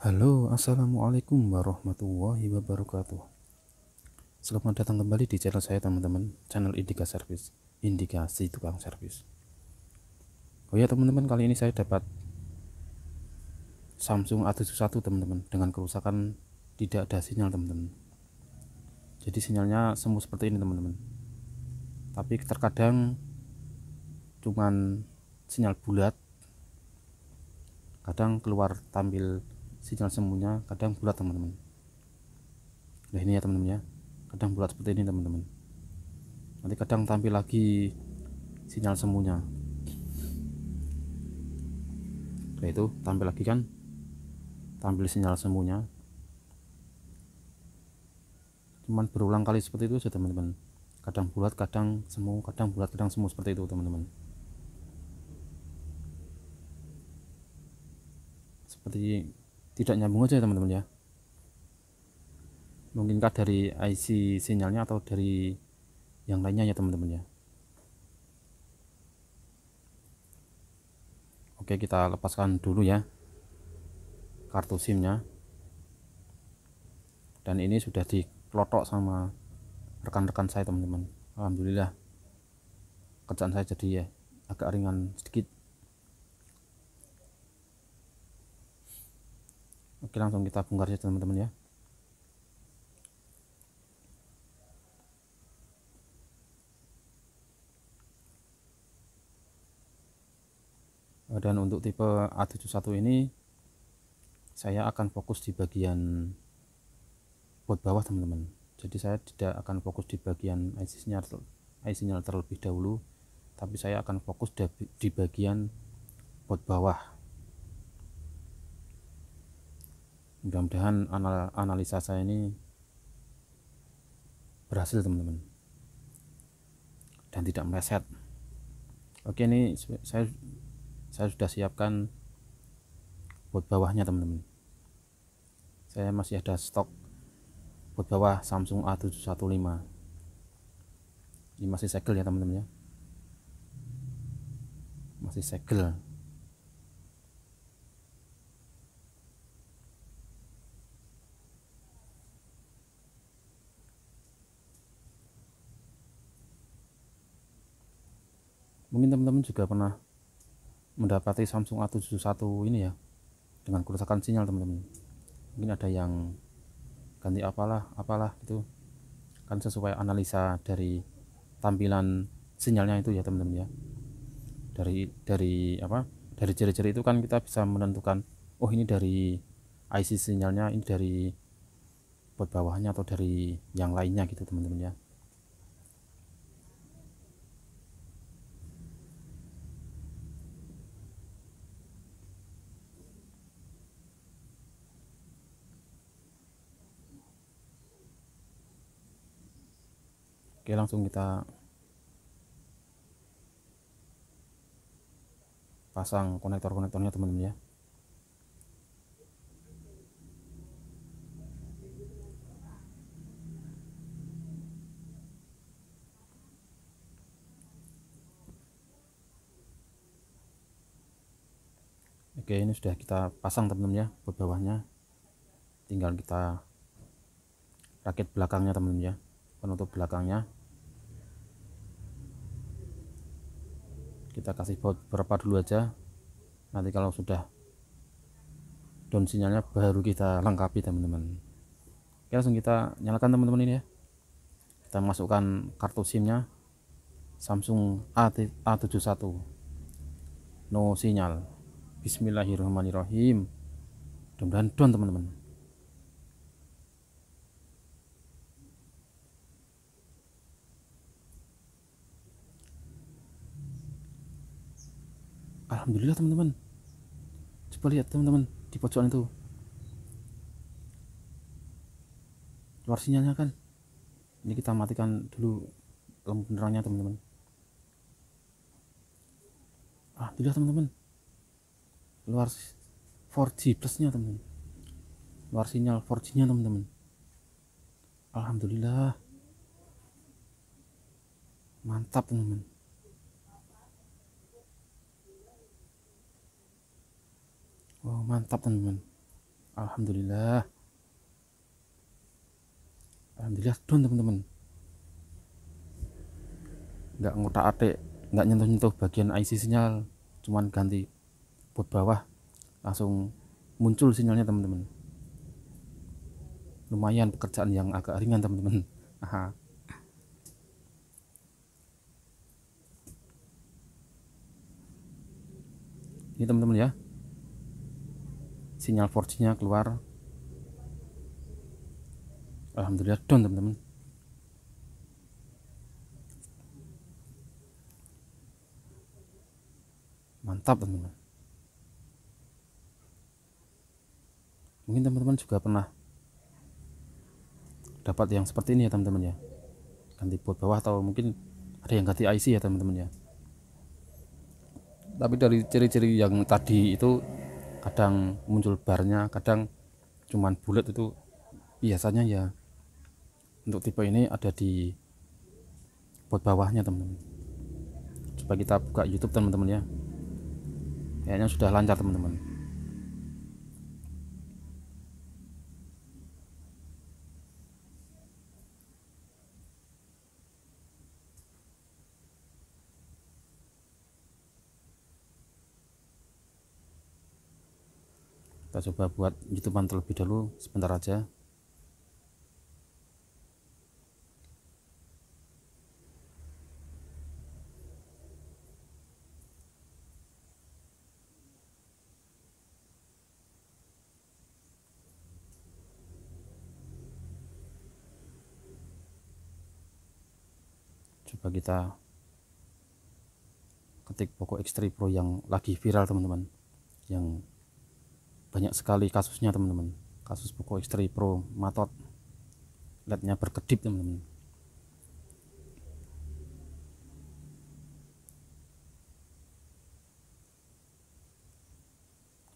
Halo, Assalamualaikum warahmatullahi wabarakatuh Selamat datang kembali di channel saya teman-teman Channel Indika Service Indikasi Tukang Servis Oh ya teman-teman, kali ini saya dapat Samsung A71 teman-teman Dengan kerusakan tidak ada sinyal teman-teman Jadi sinyalnya semu seperti ini teman-teman Tapi terkadang Cuman sinyal bulat kadang keluar tampil Sinyal jalan kadang bulat teman-teman nah ini ya teman-teman ya kadang bulat seperti ini teman-teman nanti kadang tampil lagi sinyal semuanya nah itu tampil lagi kan tampil sinyal semuanya cuman berulang kali seperti itu saja teman-teman kadang bulat kadang semu kadang bulat kadang semu seperti itu teman-teman seperti tidak nyambung aja ya, teman-teman ya mungkin mungkinkah dari IC sinyalnya atau dari yang lainnya ya teman-teman ya Oke kita lepaskan dulu ya kartu SIM-nya dan ini sudah dikelotok sama rekan-rekan saya teman-teman Alhamdulillah kerjaan saya jadi ya agak ringan sedikit oke langsung kita bongkar saja teman-teman ya dan untuk tipe A71 ini saya akan fokus di bagian bot bawah teman-teman jadi saya tidak akan fokus di bagian IC sinyal, terlebih dahulu tapi saya akan fokus di bagian bot bawah mudah-mudahan anal analisa saya ini berhasil teman-teman dan tidak meleset oke ini saya saya sudah siapkan buat bawahnya teman-teman saya masih ada stok buat bawah Samsung A715 ini masih segel ya teman-teman ya masih segel juga pernah mendapati Samsung A71 ini ya dengan kerusakan sinyal teman-teman mungkin ada yang ganti apalah apalah itu kan sesuai analisa dari tampilan sinyalnya itu ya teman-teman ya dari dari apa dari ciri-ciri itu kan kita bisa menentukan oh ini dari IC sinyalnya ini dari buat bawahnya atau dari yang lainnya gitu teman-teman ya Oke, langsung kita pasang konektor-konektornya teman-teman ya. Oke, ini sudah kita pasang teman-teman ya buat bawahnya. Tinggal kita rakit belakangnya teman-teman ya penutup belakangnya kita kasih berapa dulu aja nanti kalau sudah down sinyalnya baru kita lengkapi teman-teman oke langsung kita nyalakan teman-teman ini ya kita masukkan kartu simnya Samsung A71 no sinyal Bismillahirrahmanirrahim mudah-mudahan teman-teman alhamdulillah teman-teman coba lihat teman-teman di pojokan itu keluar sinyalnya kan ini kita matikan dulu lampu penerangnya teman-teman alhamdulillah teman-teman luar 4G plusnya teman-teman luar sinyal 4G nya teman-teman alhamdulillah mantap teman-teman mantap teman-teman Alhamdulillah Alhamdulillah tuan teman-teman nggak ngotak atik nggak nyentuh-nyentuh bagian IC sinyal cuman ganti buat bawah langsung muncul sinyalnya teman-teman lumayan pekerjaan yang agak ringan teman-teman ini teman-teman ya sinyal 4G nya keluar Alhamdulillah down teman-teman mantap teman-teman mungkin teman-teman juga pernah dapat yang seperti ini ya teman-teman ya ganti buat bawah atau mungkin ada yang ganti IC ya teman-teman ya tapi dari ciri-ciri yang tadi itu kadang muncul barnya kadang cuman bulat itu biasanya ya untuk tipe ini ada di bot bawahnya teman-teman coba kita buka YouTube teman-teman ya kayaknya sudah lancar teman-teman coba buat youtube terlebih dahulu sebentar aja coba kita ketik pokok X3 Pro yang lagi viral teman-teman yang banyak sekali kasusnya teman-teman kasus buku istri pro matot lednya berkedip teman-teman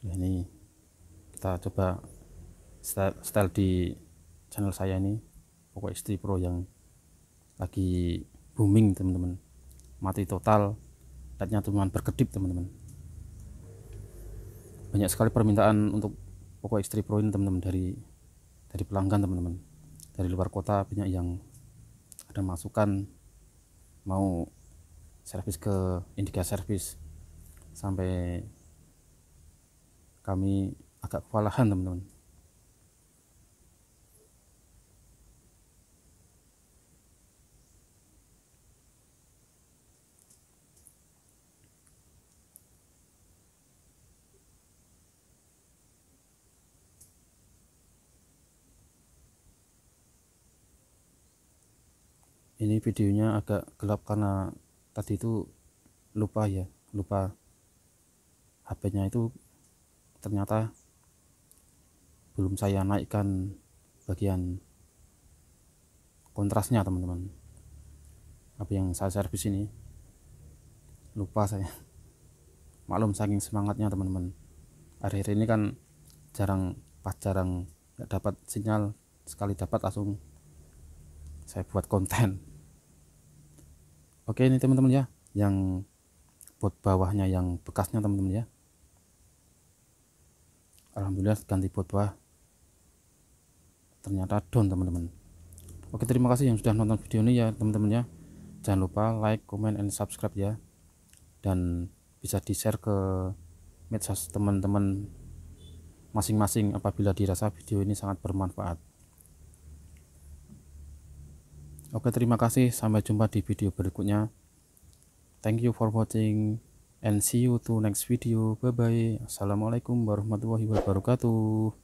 ya, ini kita coba style, style di channel saya ini pokok istri pro yang lagi booming teman-teman mati total lednya cuma berkedip teman-teman banyak sekali permintaan untuk Poco X3 Pro ini teman-teman dari dari pelanggan teman-teman dari luar kota banyak yang ada masukan mau servis ke Indica Service sampai kami agak kewalahan teman-teman ini videonya agak gelap karena tadi itu lupa ya lupa HP-nya itu ternyata belum saya naikkan bagian kontrasnya teman-teman apa yang saya servis ini lupa saya maklum saking semangatnya teman-teman akhir-akhir ini kan jarang pas jarang nggak dapat sinyal sekali dapat langsung saya buat konten oke ini teman-teman ya yang bot bawahnya yang bekasnya teman-teman ya Alhamdulillah ganti bot bawah ternyata down teman-teman oke terima kasih yang sudah nonton video ini ya teman-teman ya jangan lupa like comment and subscribe ya dan bisa di share ke medsos teman-teman masing-masing apabila dirasa video ini sangat bermanfaat Oke, terima kasih. Sampai jumpa di video berikutnya. Thank you for watching and see you to next video. Bye-bye. Assalamualaikum warahmatullahi wabarakatuh.